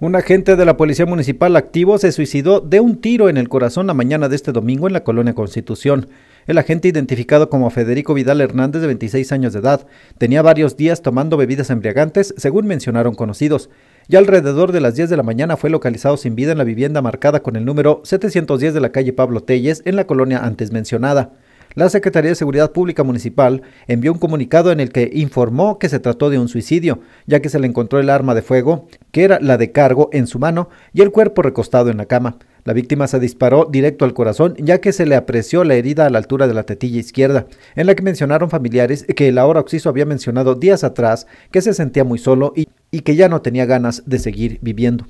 Un agente de la Policía Municipal activo se suicidó de un tiro en el corazón la mañana de este domingo en la colonia Constitución. El agente identificado como Federico Vidal Hernández, de 26 años de edad, tenía varios días tomando bebidas embriagantes, según mencionaron conocidos. Ya alrededor de las 10 de la mañana fue localizado sin vida en la vivienda marcada con el número 710 de la calle Pablo Telles, en la colonia antes mencionada la Secretaría de Seguridad Pública Municipal envió un comunicado en el que informó que se trató de un suicidio, ya que se le encontró el arma de fuego, que era la de cargo, en su mano y el cuerpo recostado en la cama. La víctima se disparó directo al corazón ya que se le apreció la herida a la altura de la tetilla izquierda, en la que mencionaron familiares que el ahora occiso había mencionado días atrás que se sentía muy solo y que ya no tenía ganas de seguir viviendo.